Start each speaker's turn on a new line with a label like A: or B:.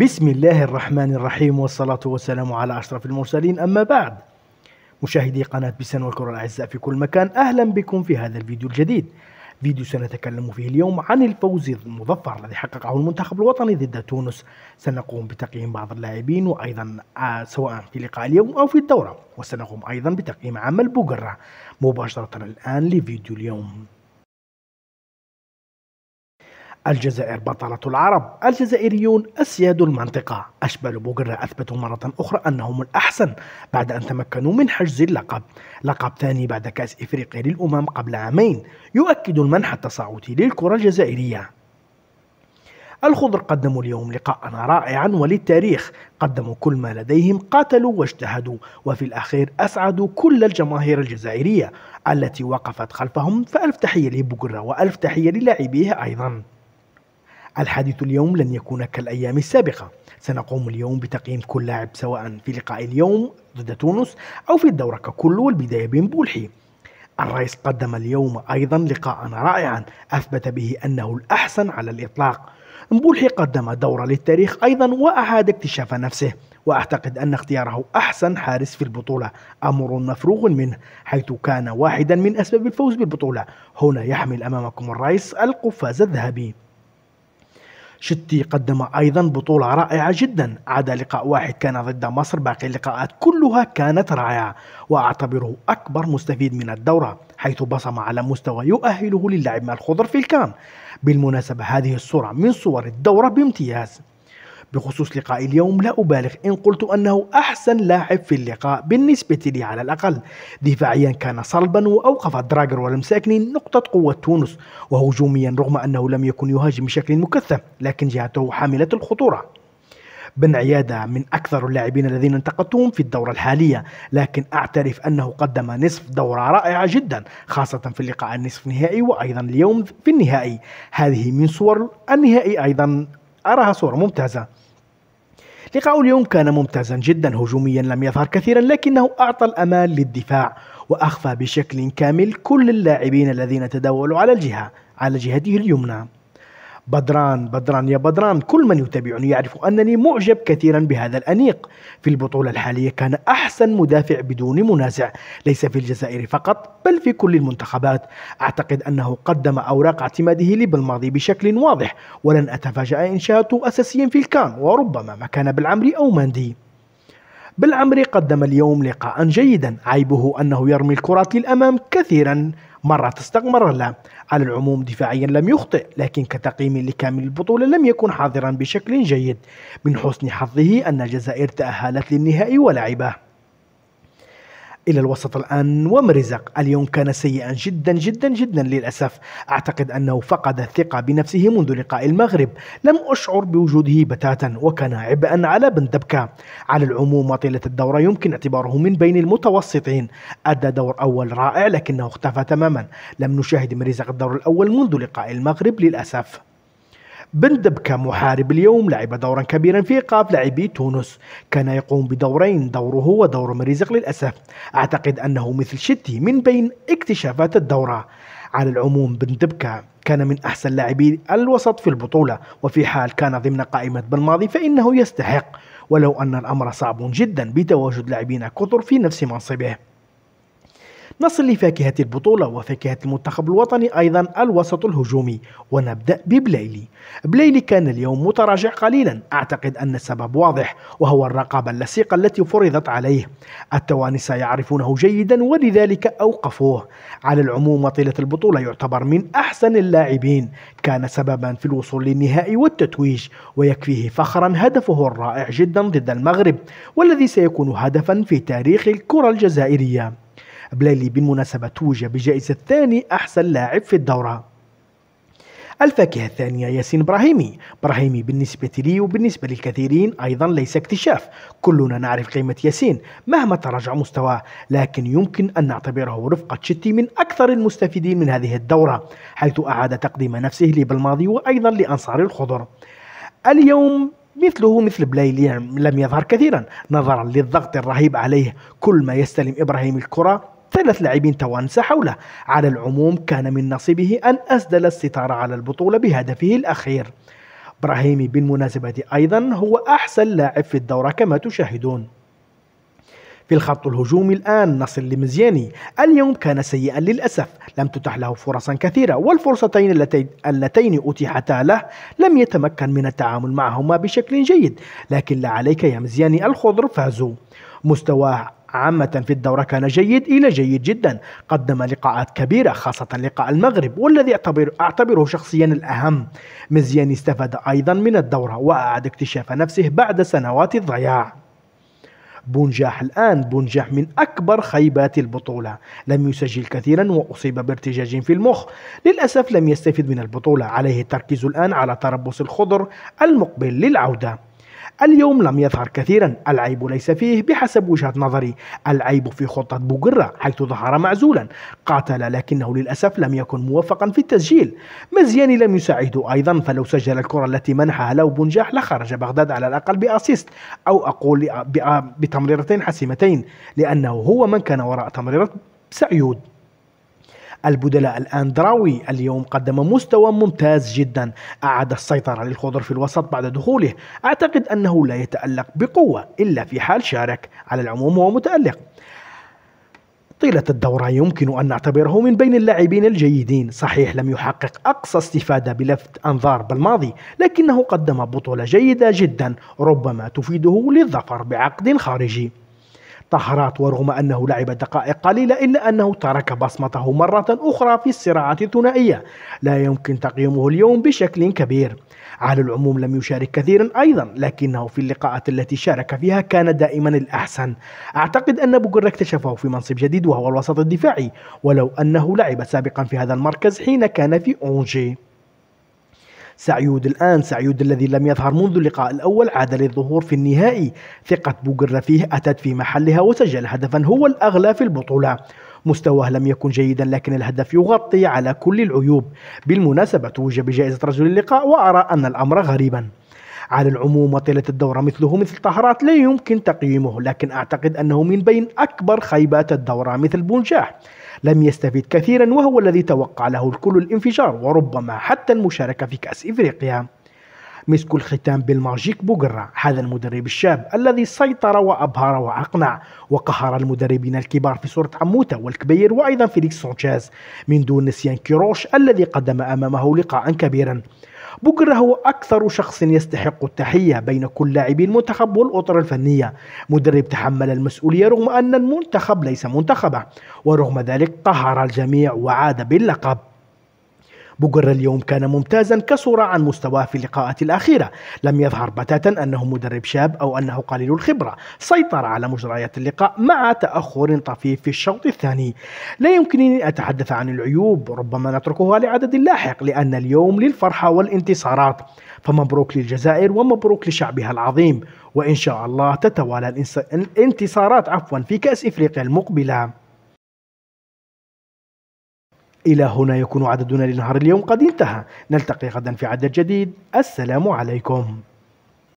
A: بسم الله الرحمن الرحيم والصلاة والسلام على أشرف المرسلين أما بعد مشاهدي قناة بسن والكرة الأعزاء في كل مكان أهلا بكم في هذا الفيديو الجديد فيديو سنتكلم فيه اليوم عن الفوز المظفر الذي حققه المنتخب الوطني ضد تونس سنقوم بتقييم بعض اللاعبين وأيضا آه، سواء في لقاء اليوم أو في الدورة وسنقوم أيضا بتقييم عمل بوغرة مباشرة الآن لفيديو اليوم الجزائر بطلة العرب الجزائريون أسياد المنطقة أشبال بوغرا أثبتوا مرة أخرى أنهم الأحسن بعد أن تمكنوا من حجز اللقب لقب ثاني بعد كأس إفريقيا للأمم قبل عامين يؤكد المنح التصاعدي للكرة الجزائرية الخضر قدموا اليوم لقاء رائعا وللتاريخ قدموا كل ما لديهم قاتلوا واجتهدوا وفي الأخير أسعدوا كل الجماهير الجزائرية التي وقفت خلفهم فألف تحية لبوغرا وألف تحية للاعبيه أيضا الحديث اليوم لن يكون كالأيام السابقة سنقوم اليوم بتقييم كل لاعب سواء في لقاء اليوم ضد تونس أو في الدورة ككل والبداية بمبولحي الرئيس قدم اليوم أيضا لقاء رائعا أثبت به أنه الأحسن على الإطلاق مبولحي قدم دورة للتاريخ أيضا وأعاد اكتشاف نفسه وأعتقد أن اختياره أحسن حارس في البطولة أمر مفروغ منه حيث كان واحدا من أسباب الفوز بالبطولة هنا يحمل أمامكم الرئيس القفاز الذهبي شتي قدم أيضا بطولة رائعة جدا عدا لقاء واحد كان ضد مصر باقي اللقاءات كلها كانت رائعة وأعتبره أكبر مستفيد من الدورة حيث بصم على مستوى يؤهله للعب مع الخضر في الكام بالمناسبة هذه الصورة من صور الدورة بامتياز بخصوص لقاء اليوم لا أبالغ إن قلت أنه أحسن لاعب في اللقاء بالنسبة لي على الأقل دفاعيا كان صلبا وأوقف دراجر والمساكني نقطة قوة تونس وهجوميا رغم أنه لم يكن يهاجم بشكل مكثف لكن جهته حاملة الخطورة بن عيادة من أكثر اللاعبين الذين انتقدتهم في الدورة الحالية لكن أعترف أنه قدم نصف دورة رائعة جدا خاصة في اللقاء النصف النهائي وأيضا اليوم في النهائي هذه من صور النهائي أيضا أراها صورة ممتازة لقاء اليوم كان ممتازا جدا هجوميا لم يظهر كثيرا لكنه أعطى الأمان للدفاع وأخفى بشكل كامل كل اللاعبين الذين تداولوا على الجهة على جهته اليمنى بدران بدران يا بدران كل من يتابعني يعرف أنني معجب كثيرا بهذا الأنيق في البطولة الحالية كان أحسن مدافع بدون منازع ليس في الجزائر فقط بل في كل المنتخبات أعتقد أنه قدم أوراق اعتماده لي بالماضي بشكل واضح ولن أتفاجأ إن شاهدته أساسيا في الكان وربما ما كان بالعمري أو ماندي بالعمري قدم اليوم لقاء جيدا عيبه أنه يرمي الكرات للأمام كثيرا مرة تستق مرة لا على العموم دفاعيا لم يخطئ لكن كتقييم لكامل البطولة لم يكن حاضرا بشكل جيد من حسن حظه أن الجزائر تأهلت للنهائي ولعبه إلى الوسط الآن ومرزق اليوم كان سيئا جدا جدا جدا للأسف أعتقد أنه فقد الثقة بنفسه منذ لقاء المغرب لم أشعر بوجوده بتاتا وكان عبئا على بن دبكة على العموم طيلة الدورة يمكن اعتباره من بين المتوسطين أدى دور أول رائع لكنه اختفى تماما لم نشاهد مرزق الدور الأول منذ لقاء المغرب للأسف بن دبكة محارب اليوم لعب دورا كبيرا في إيقاف لاعبي تونس كان يقوم بدورين دوره ودور مريزق للأسف أعتقد أنه مثل شتي من بين اكتشافات الدورة على العموم بن دبكة كان من أحسن لاعبي الوسط في البطولة وفي حال كان ضمن قائمة بالماضي فإنه يستحق ولو أن الأمر صعب جدا بتواجد لاعبين كثر في نفس منصبه نصل لفاكهة البطولة وفاكهة المنتخب الوطني أيضا الوسط الهجومي ونبدأ ببلايلي بلايلي كان اليوم متراجع قليلا أعتقد أن السبب واضح وهو الرقابة اللصيقة التي فرضت عليه التوانسة يعرفونه جيدا ولذلك أوقفوه على العموم وطيلة البطولة يعتبر من أحسن اللاعبين كان سببا في الوصول للنهائي والتتويج ويكفيه فخرا هدفه الرائع جدا ضد المغرب والذي سيكون هدفا في تاريخ الكرة الجزائرية بلالي بالمناسبة توج بجائزة ثاني أحسن لاعب في الدورة الفاكهة الثانية ياسين إبراهيمي إبراهيمي بالنسبة لي وبالنسبة للكثيرين أيضا ليس اكتشاف كلنا نعرف قيمة ياسين مهما تراجع مستواه لكن يمكن أن نعتبره رفقة شتي من أكثر المستفيدين من هذه الدورة حيث أعاد تقديم نفسه لبلماضي وأيضا لأنصار الخضر اليوم مثله مثل بلايلي لم يظهر كثيرا نظرا للضغط الرهيب عليه كل ما يستلم إبراهيم الكرة ثلاث لاعبين توانسة حوله على العموم كان من نصيبه أن أسدل الستارة على البطولة بهدفه الأخير إبراهيمي بالمناسبة أيضا هو أحسن لاعب في الدورة كما تشاهدون في الخط الهجومي الآن نصل لمزياني اليوم كان سيئا للأسف لم تتح له فرصا كثيرة والفرصتين اللتين أتيحتا له لم يتمكن من التعامل معهما بشكل جيد لكن لا عليك يا مزياني الخضر فازوا مستواه عامة في الدورة كان جيد إلى جيد جدا قدم لقاءات كبيرة خاصة لقاء المغرب والذي أعتبر أعتبره شخصيا الأهم مزيان استفاد أيضا من الدورة وأعاد اكتشاف نفسه بعد سنوات الضياع بونجاح الآن بونجاح من أكبر خيبات البطولة لم يسجل كثيرا وأصيب بارتجاج في المخ للأسف لم يستفد من البطولة عليه التركيز الآن على تربص الخضر المقبل للعودة اليوم لم يظهر كثيرا العيب ليس فيه بحسب وجهة نظري العيب في خطة بوغرة حيث ظهر معزولا قاتل لكنه للأسف لم يكن موفقا في التسجيل مزياني لم يساعده أيضا فلو سجل الكرة التي منحها له بنجاح لخرج بغداد على الأقل بأسيست أو أقول بتمريرتين حسيمتين لأنه هو من كان وراء تمريرة سعيود البدلاء الأندراوي اليوم قدم مستوى ممتاز جدا أعاد السيطرة للخضر في الوسط بعد دخوله أعتقد أنه لا يتألق بقوة إلا في حال شارك على العموم هو متألق طيلة الدورة يمكن أن نعتبره من بين اللاعبين الجيدين صحيح لم يحقق أقصى استفادة بلفت أنظار بالماضي لكنه قدم بطولة جيدة جدا ربما تفيده للظفر بعقد خارجي طهرات ورغم أنه لعب دقائق قليلة إلا أنه ترك بصمته مرة أخرى في الصراعات الثنائية لا يمكن تقييمه اليوم بشكل كبير على العموم لم يشارك كثيرا أيضا لكنه في اللقاءات التي شارك فيها كان دائما الأحسن أعتقد أن بوغر اكتشفه في منصب جديد وهو الوسط الدفاعي ولو أنه لعب سابقا في هذا المركز حين كان في أونجي سعيود الآن سعيود الذي لم يظهر منذ اللقاء الأول عاد للظهور في النهائي ثقة بوغر فيه أتت في محلها وسجل هدفا هو الأغلى في البطولة مستواه لم يكن جيدا لكن الهدف يغطي على كل العيوب بالمناسبة توج بجائزة رجل اللقاء وأرى أن الأمر غريبا على العموم وطيلة الدورة مثله مثل طهرات لا يمكن تقييمه لكن أعتقد أنه من بين أكبر خيبات الدورة مثل بونجاح لم يستفد كثيرا وهو الذي توقع له الكل الانفجار وربما حتى المشاركة في كأس إفريقيا مسك الختام بالماجيك بوغرا هذا المدرب الشاب الذي سيطر وأبهر وأقنع وقهر المدربين الكبار في صورة عموتة والكبير وأيضا فيليكس سانشيز من دون نسيان كيروش الذي قدم أمامه لقاء كبيرا بوكر هو أكثر شخص يستحق التحية بين كل لاعبي المنتخب والأطر الفنية مدرب تحمل المسؤولية رغم أن المنتخب ليس منتخبه ورغم ذلك قهر الجميع وعاد باللقب بوجر اليوم كان ممتازا كصورة عن مستواه في اللقاءات الأخيرة لم يظهر بتاتا أنه مدرب شاب أو أنه قليل الخبرة سيطر على مجريات اللقاء مع تأخر طفيف في الشوط الثاني لا يمكنني أتحدث عن العيوب ربما نتركها لعدد لاحق لأن اليوم للفرحة والانتصارات فمبروك للجزائر ومبروك لشعبها العظيم وإن شاء الله تتوالى الانتصارات عفوا في كأس إفريقيا المقبلة إلى هنا يكون عددنا لنهار اليوم قد انتهى نلتقي غدا في عدد جديد السلام عليكم